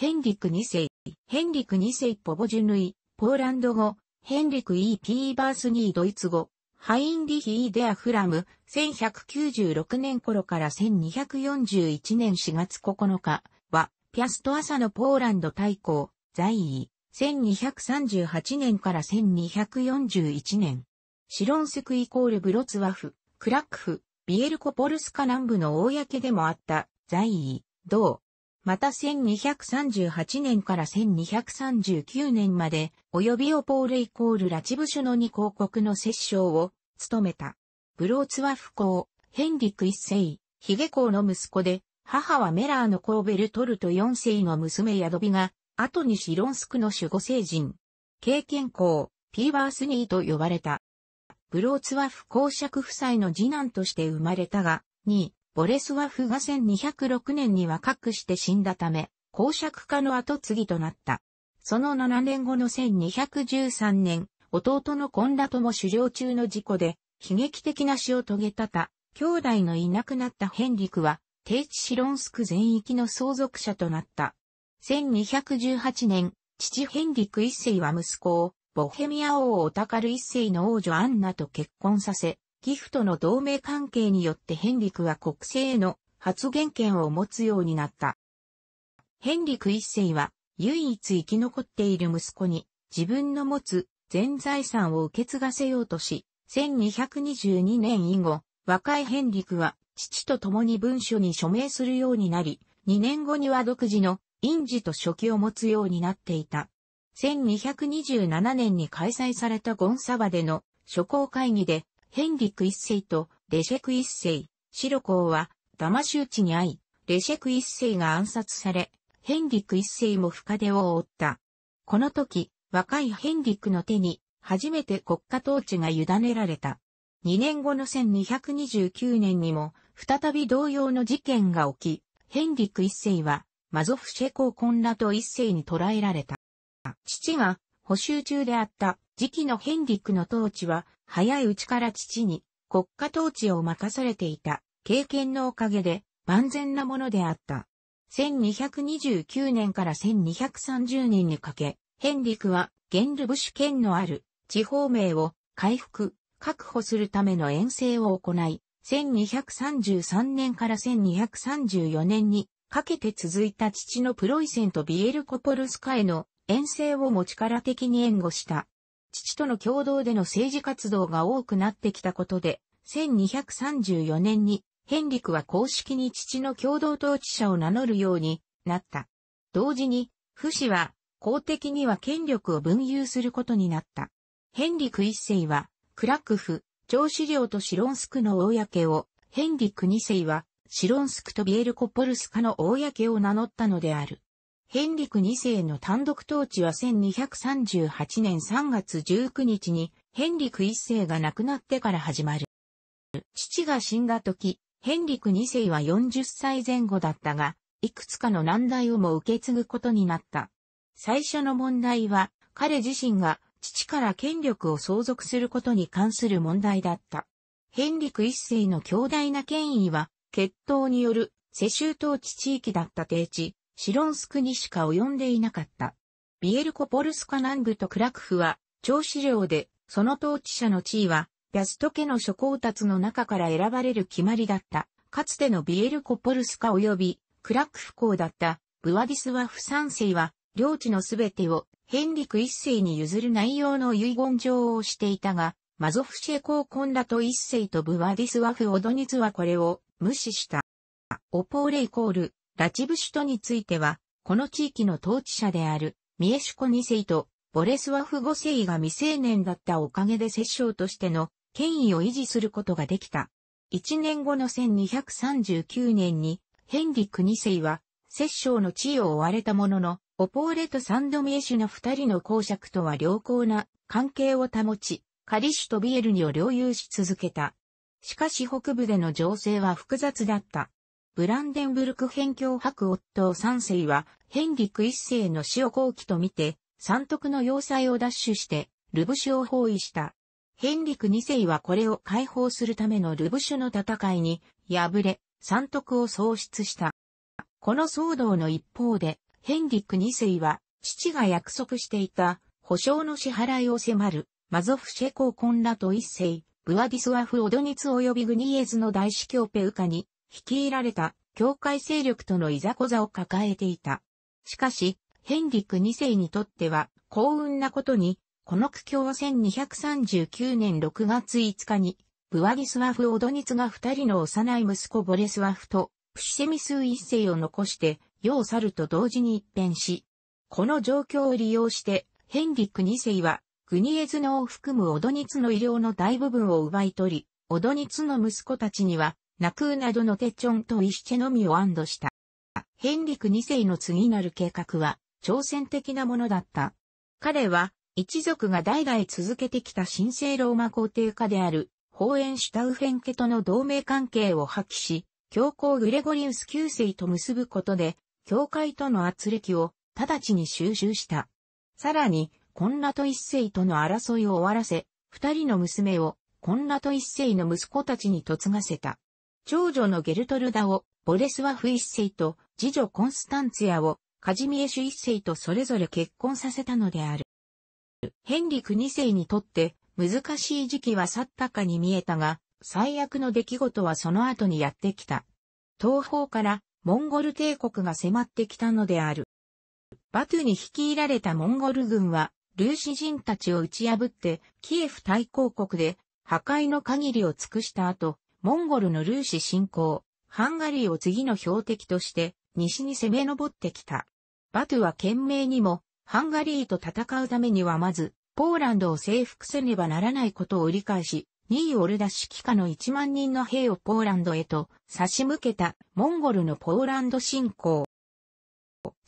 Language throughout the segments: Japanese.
ヘンリク2世、ヘンリク2世ポボジュヌイ、ポーランド語、ヘンリク E. P. バースニードイツ語、ハインリヒ・イデア・フラム、1196年頃から1241年4月9日は、ピャスト朝のポーランド大公、在位、1238年から1241年。シロンセクイコールブロツワフ、クラックフ、ビエルコポルスカ南部の公でもあった、在位、同、また1238年から1239年まで、及びオポールイコールラチブシの2公国の摂政を務めた。ブローツワフ公、ヘンリク一世、ヒゲ公の息子で、母はメラーのコーベルトルト4世の娘ヤドビが、後にシロンスクの守護聖人。経験校、ピーバースニーと呼ばれた。ブローツワフ公爵夫妻の次男として生まれたが、2、ボレスワフが1206年には隠して死んだため、公爵家の後継ぎとなった。その7年後の1213年、弟のコンラトも狩猟中の事故で、悲劇的な死を遂げたた、兄弟のいなくなったヘンリクは、定置シロンスク全域の相続者となった。1218年、父ヘンリク一世は息子を、ボヘミア王オタカル一世の王女アンナと結婚させ、ギフトの同盟関係によってヘンリクは国政への発言権を持つようになった。ヘンリク一世は唯一生き残っている息子に自分の持つ全財産を受け継がせようとし、1222年以後、若いヘンリクは父と共に文書に署名するようになり、2年後には独自の印字と書記を持つようになっていた。1227年に開催されたゴンサバでの諸公会議でヘンリク一世とレシェク一世、シコ公は、騙し討ちに遭い、レシェク一世が暗殺され、ヘンリク一世も深手を負った。この時、若いヘンリクの手に、初めて国家統治が委ねられた。2年後の1229年にも、再び同様の事件が起き、ヘンリク一世は、マゾフシェ公コンラト一世に捕らえられた。父が、補修中であった時期のヘンリックの統治は、早いうちから父に国家統治を任されていた経験のおかげで万全なものであった。1229年から1230年にかけ、ヘンリクはゲンルブ主権のある地方名を回復、確保するための遠征を行い、1233年から1234年にかけて続いた父のプロイセンとビエルコポルスカへの遠征をも力的に援護した父との共同での政治活動が多くなってきたことで、1234年にヘンリクは公式に父の共同統治者を名乗るようになった。同時に、不死は公的には権力を分有することになった。ヘンリク一世は、クラクフ、上司領とシロンスクの公を、ヘンリク二世は、シロンスクとビエルコポルスカの公を名乗ったのである。ヘンリク2世の単独統治は1238年3月19日にヘンリク1世が亡くなってから始まる。父が死んだ時、ヘンリク2世は40歳前後だったが、いくつかの難題をも受け継ぐことになった。最初の問題は、彼自身が父から権力を相続することに関する問題だった。ヘンリク1世の強大な権威は、血統による世襲統治地域だった定地、シロンスクにしか及んでいなかった。ビエルコポルスカ南部とクラクフは、長子領で、その統治者の地位は、ヤャスト家の諸侯達の中から選ばれる決まりだった。かつてのビエルコポルスカ及び、クラクフ公だった、ブワディスワフ三世は、領地のすべてを、ヘンリク一世に譲る内容の遺言状をしていたが、マゾフシェ公コンラト一世とブワディスワフオドニツはこれを無視した。オポーレイコール、ラチブ首都については、この地域の統治者である、ミエシュコ2世と、ボレスワフ5世が未成年だったおかげで摂政としての権威を維持することができた。1年後の1239年に、ヘンリック2世は、摂政の地位を追われたものの、オポーレとサンドミエシュの二人の公爵とは良好な関係を保ち、カリシュとビエルニを領有し続けた。しかし北部での情勢は複雑だった。ブランデンブルク辺境博夫三世は、ヘンリク一世の死を後期とみて、三徳の要塞を奪取して、ルブシュを包囲した。ヘンリク二世はこれを解放するためのルブシュの戦いに、敗れ、三徳を喪失した。この騒動の一方で、ヘンリク二世は、父が約束していた、保証の支払いを迫る、マゾフシェコーコンラと一世、ブワディスワフオドニツ及びグニエズの大司教ペウカに、率いられた教会勢力とのいざこざを抱えていた。しかし、ヘンリック2世にとっては幸運なことに、この苦境は1239年6月5日に、ブワギスワフ・オドニツが二人の幼い息子ボレスワフと、プシセミス一世を残して、世を去ると同時に一変し、この状況を利用して、ヘンリック2世は、グニエズノを含むオドニツの医療の大部分を奪い取り、オドニツの息子たちには、ナクーなどのテチョンとイシチェのみを安堵した。ヘンリク2世の次なる計画は、挑戦的なものだった。彼は、一族が代々続けてきた神聖ローマ皇帝家である、ホーエンシュタウフェン家との同盟関係を破棄し、教皇グレゴリウス9世と結ぶことで、教会との圧力を直ちに収集した。さらに、コンラト一世との争いを終わらせ、二人の娘をコンラト一世の息子たちに嫁がせた。長女のゲルトルダをボレスワフ一世と次女コンスタンツィアをカジミエシュ一世とそれぞれ結婚させたのである。ヘンリク二世にとって難しい時期は去ったかに見えたが、最悪の出来事はその後にやってきた。東方からモンゴル帝国が迫ってきたのである。バトゥに率いられたモンゴル軍は、ルーシ人たちを打ち破って、キエフ大公国で破壊の限りを尽くした後、モンゴルのルーシ侵攻、ハンガリーを次の標的として西に攻め上ってきた。バトゥは懸命にもハンガリーと戦うためにはまずポーランドを征服せねばならないことを理解し、2位オルダ指揮下の1万人の兵をポーランドへと差し向けたモンゴルのポーランド侵攻。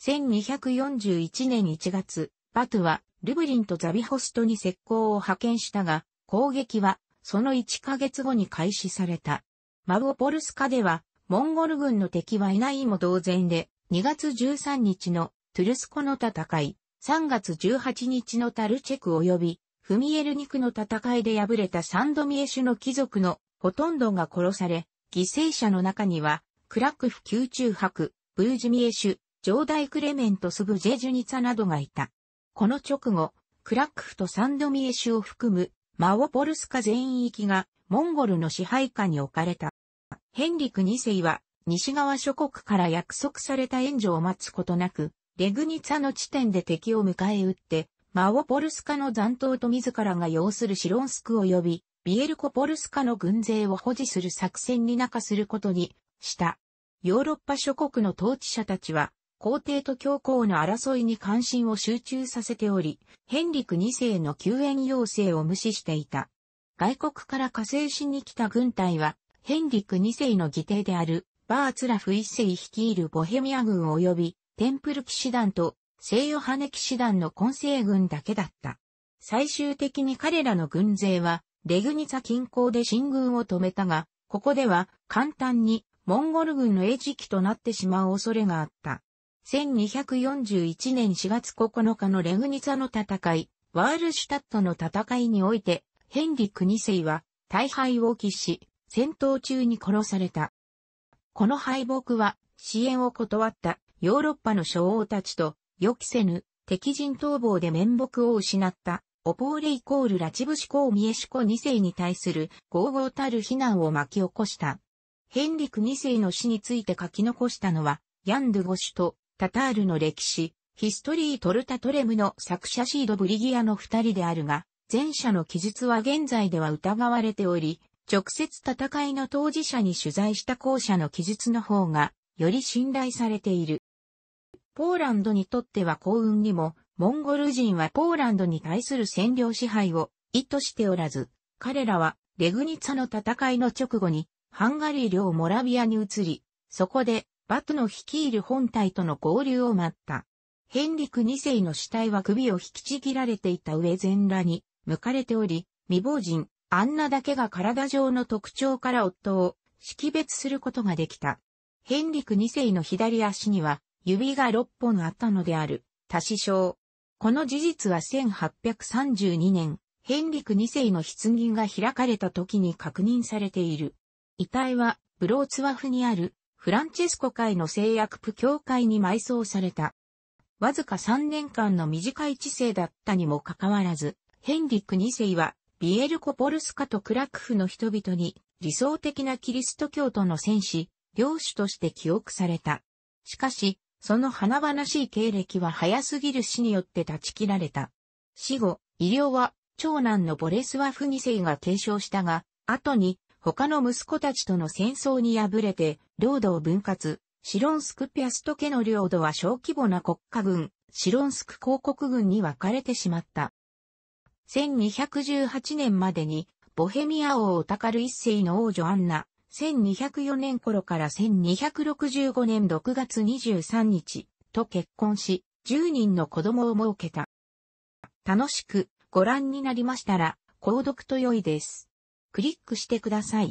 1241年1月、バトゥはルブリンとザビホストに石膏を派遣したが、攻撃はその1ヶ月後に開始された。マウオポルスカでは、モンゴル軍の敵はいないも同然で、2月13日のトゥルスコの戦い、3月18日のタルチェク及び、フミエルニクの戦いで敗れたサンドミエシュの貴族のほとんどが殺され、犠牲者の中には、クラクフ宮中博、ブージミエシュ、ジョーダイクレメントスブジェジュニツァなどがいた。この直後、クラックフとサンドミエシュを含むマオポルスカ全域がモンゴルの支配下に置かれた。ヘンリク2世は西側諸国から約束された援助を待つことなく、レグニツァの地点で敵を迎え撃って、マオポルスカの残党と自らが要するシロンスク及び、ビエルコポルスカの軍勢を保持する作戦に中することにした。ヨーロッパ諸国の統治者たちは、皇帝と教皇の争いに関心を集中させており、ヘンリク2世の救援要請を無視していた。外国から加勢しに来た軍隊は、ヘンリク2世の義弟であるバーツラフ1世率いるボヘミア軍及びテンプル騎士団と西ヨハネ騎士団の混成軍だけだった。最終的に彼らの軍勢はレグニツァ近郊で進軍を止めたが、ここでは簡単にモンゴル軍の餌食となってしまう恐れがあった。1241年4月9日のレグニツァの戦い、ワールシュタットの戦いにおいて、ヘンリク2世は大敗を喫し、戦闘中に殺された。この敗北は、支援を断ったヨーロッパの諸王たちと、予期せぬ敵陣逃亡で面目を失った、オポーレイコールラチブシコーミエシコ2世に対する豪豪たる非難を巻き起こした。ヘンリク2世の死について書き残したのは、ヤン・ドゥゴシュとタタールの歴史、ヒストリー・トルタトレムの作者シード・ブリギアの二人であるが、前者の記述は現在では疑われており、直接戦いの当事者に取材した後者の記述の方が、より信頼されている。ポーランドにとっては幸運にも、モンゴル人はポーランドに対する占領支配を意図しておらず、彼らはレグニツァの戦いの直後にハンガリー領モラビアに移り、そこでバトの率いる本体との合流を待った。ヘンリク2世の死体は首を引きちぎられていた上全裸に、向かれており、未亡人、アンナだけが体上の特徴から夫を識別することができた。ヘンリク2世の左足には指が6本あったのである、多死症。この事実は1832年、ヘンリク2世の棺が開かれた時に確認されている。遺体はブローツワフにあるフランチェスコ会の聖約部教会に埋葬された。わずか3年間の短い知性だったにもかかわらず、ヘンリック2世は、ビエルコポルスカとクラクフの人々に、理想的なキリスト教徒の戦士、領主として記憶された。しかし、その華々しい経歴は早すぎる死によって断ち切られた。死後、医療は、長男のボレスワフ2世が継承したが、後に、他の息子たちとの戦争に敗れて、領土を分割、シロンスクピアスト家の領土は小規模な国家軍、シロンスク公国軍に分かれてしまった。1218年までに、ボヘミア王オタカル一世の王女アンナ、1204年頃から1265年6月23日と結婚し、10人の子供を設けた。楽しくご覧になりましたら、購読と良いです。クリックしてください。